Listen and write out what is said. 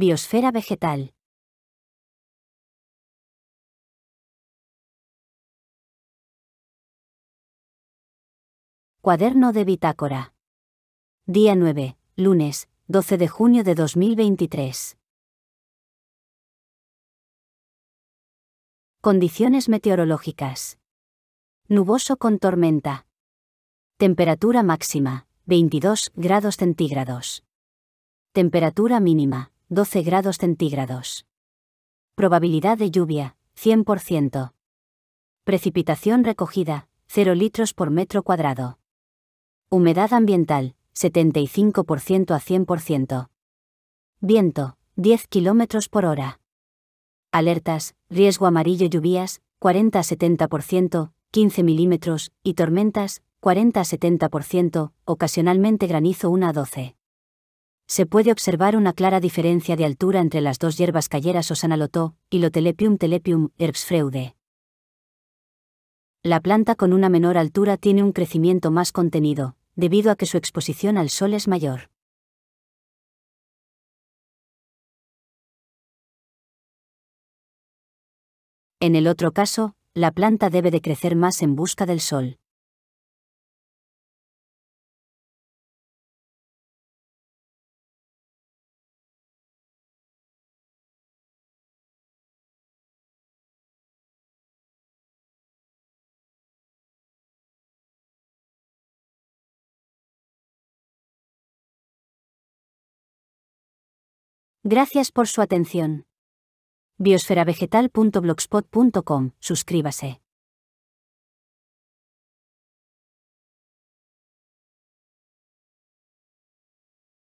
Biosfera vegetal. Cuaderno de bitácora. Día 9, lunes, 12 de junio de 2023. Condiciones meteorológicas. Nuboso con tormenta. Temperatura máxima, 22 grados centígrados. Temperatura mínima, 12 grados centígrados. Probabilidad de lluvia, 100%. Precipitación recogida, 0 litros por metro cuadrado. Humedad ambiental, 75% a 100%. Viento, 10 kilómetros por hora. Alertas, riesgo amarillo lluvias, 40 a 70%, 15 milímetros, y tormentas, 40 a 70%, ocasionalmente granizo 1 a 12 se puede observar una clara diferencia de altura entre las dos hierbas calleras Osanalotó y lo telepium herbs freude. La planta con una menor altura tiene un crecimiento más contenido, debido a que su exposición al sol es mayor. En el otro caso, la planta debe de crecer más en busca del sol. Gracias por su atención. Biosferavegetal.blogspot.com. Suscríbase.